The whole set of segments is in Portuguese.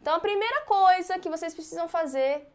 Então a primeira coisa que vocês precisam fazer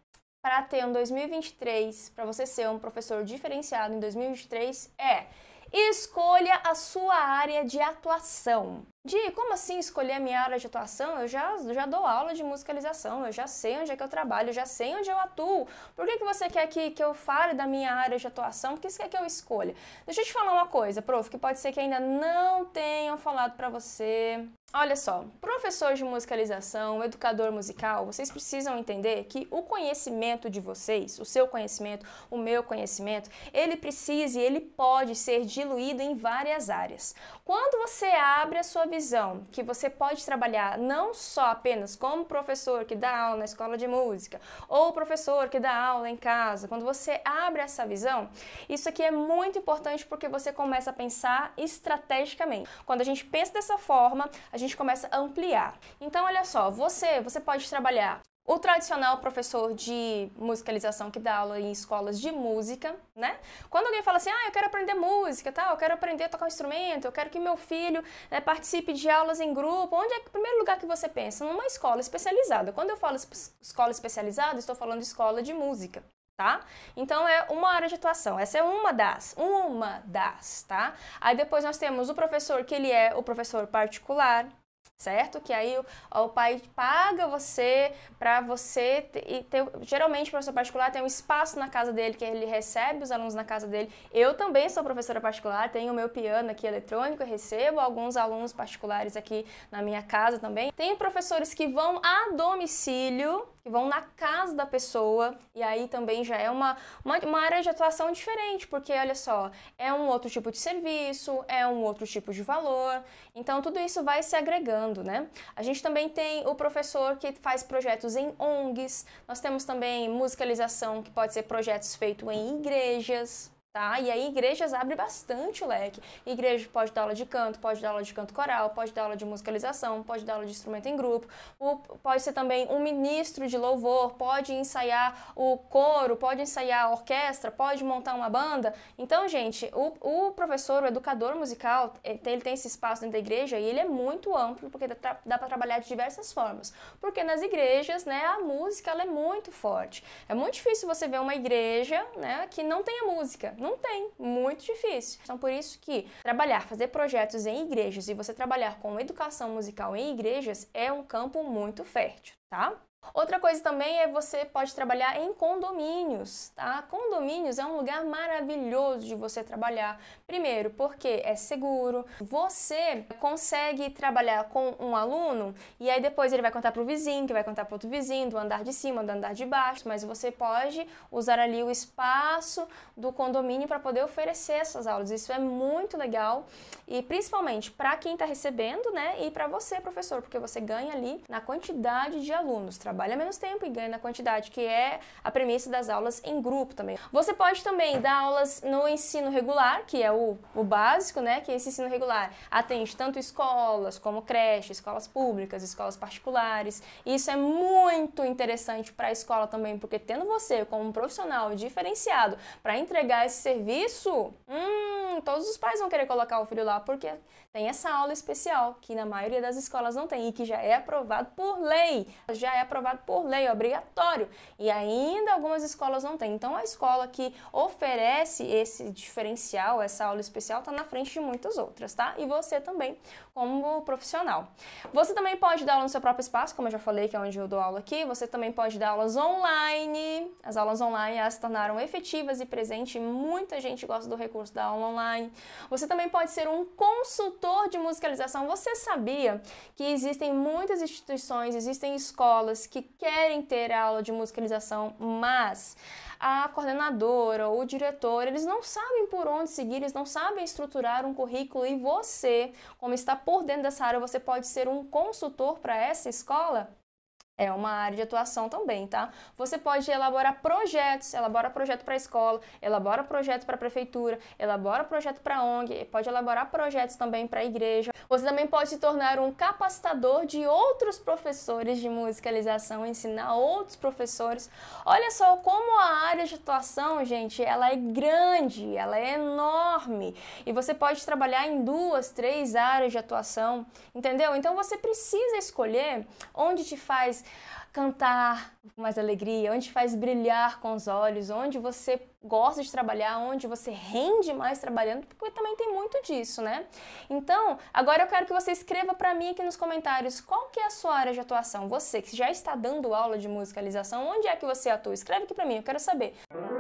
para ter um 2023, para você ser um professor diferenciado em 2023 é escolha a sua área de atuação de como assim escolher a minha área de atuação? Eu já, já dou aula de musicalização, eu já sei onde é que eu trabalho, eu já sei onde eu atuo. Por que, que você quer que, que eu fale da minha área de atuação? Por que você quer que eu escolha? Deixa eu te falar uma coisa, prof, que pode ser que ainda não tenham falado para você. Olha só, professor de musicalização, educador musical, vocês precisam entender que o conhecimento de vocês, o seu conhecimento, o meu conhecimento, ele precisa e ele pode ser diluído em várias áreas. Quando você abre a sua visão visão que você pode trabalhar não só apenas como professor que dá aula na escola de música ou professor que dá aula em casa, quando você abre essa visão, isso aqui é muito importante porque você começa a pensar estrategicamente. Quando a gente pensa dessa forma, a gente começa a ampliar. Então, olha só, você, você pode trabalhar o tradicional professor de musicalização que dá aula em escolas de música, né? Quando alguém fala assim, ah, eu quero aprender música, tal, tá? eu quero aprender a tocar um instrumento, eu quero que meu filho né, participe de aulas em grupo, onde é que, o primeiro lugar que você pensa? Numa escola especializada. Quando eu falo escola especializada, estou falando escola de música. Tá? Então é uma área de atuação. Essa é uma das, uma das, tá? Aí depois nós temos o professor que ele é o professor particular, certo? Que aí o, o pai paga você para você ter, ter, geralmente o professor particular tem um espaço na casa dele que ele recebe os alunos na casa dele. Eu também sou professora particular, tenho o meu piano aqui eletrônico, recebo alguns alunos particulares aqui na minha casa também. Tem professores que vão a domicílio que vão na casa da pessoa. E aí também já é uma, uma, uma, área de atuação diferente, porque olha só, é um outro tipo de serviço, é um outro tipo de valor. Então tudo isso vai se agregando, né? A gente também tem o professor que faz projetos em ONGs, nós temos também musicalização, que pode ser projetos feitos em igrejas tá? E aí igrejas abrem bastante o leque. Igreja pode dar aula de canto, pode dar aula de canto coral, pode dar aula de musicalização, pode dar aula de instrumento em grupo, pode ser também um ministro de louvor, pode ensaiar o coro, pode ensaiar a orquestra, pode montar uma banda. Então, gente, o, o professor, o educador musical, eh, ele tem esse espaço dentro da igreja e ele é muito amplo, porque dá, dá para trabalhar de diversas formas. Porque nas igrejas, né, a música ela é muito forte. É muito difícil você ver uma igreja né, que não tenha música. Não não tem, muito difícil. Então por isso que trabalhar, fazer projetos em igrejas e você trabalhar com educação musical em igrejas é um campo muito fértil, tá? Outra coisa também é você pode trabalhar em condomínios, tá? Condomínios é um lugar maravilhoso de você trabalhar. Primeiro, porque é seguro. Você consegue trabalhar com um aluno e aí depois ele vai contar para o vizinho, que vai contar para outro vizinho, do andar de cima, do andar de baixo, mas você pode usar ali o espaço do condomínio para poder oferecer essas aulas. Isso é muito legal e principalmente para quem está recebendo, né? E para você, professor, porque você ganha ali na quantidade de alunos trabalhando trabalha menos tempo e ganha na quantidade, que é a premissa das aulas em grupo também. Você pode também dar aulas no ensino regular, que é o, o básico, né? Que esse ensino regular atende tanto escolas como creches, escolas públicas, escolas particulares. E isso é muito interessante para a escola também, porque tendo você como um profissional diferenciado para entregar esse serviço, hum, todos os pais vão querer colocar o filho lá, porque tem essa aula especial, que na maioria das escolas não tem e que já é aprovado por lei. Já é aprovado por lei, é obrigatório. E ainda algumas escolas não têm. Então a escola que oferece esse diferencial, essa aula especial, está na frente de muitas outras, tá? E você também, como profissional. Você também pode dar aula no seu próprio espaço, como eu já falei, que é onde eu dou aula aqui. Você também pode dar aulas online. As aulas online elas se tornaram efetivas e presentes Muita gente gosta do recurso da aula online. Você também pode ser um consultor setor de musicalização, você sabia que existem muitas instituições, existem escolas que querem ter aula de musicalização, mas a coordenadora ou o diretor, eles não sabem por onde seguir, eles não sabem estruturar um currículo e você, como está por dentro dessa área, você pode ser um consultor para essa escola? É uma área de atuação também, tá? Você pode elaborar projetos, elabora projeto para a escola, elabora projeto para a prefeitura, elabora projeto para a ONG, pode elaborar projetos também para a igreja. Você também pode se tornar um capacitador de outros professores de musicalização, ensinar outros professores. Olha só como a área de atuação, gente, ela é grande, ela é enorme. E você pode trabalhar em duas, três áreas de atuação, entendeu? Então você precisa escolher onde te faz cantar com mais alegria, onde faz brilhar com os olhos, onde você gosta de trabalhar, onde você rende mais trabalhando, porque também tem muito disso, né? Então, agora eu quero que você escreva para mim aqui nos comentários qual que é a sua área de atuação. Você que já está dando aula de musicalização, onde é que você atua? Escreve aqui para mim, eu quero saber. Música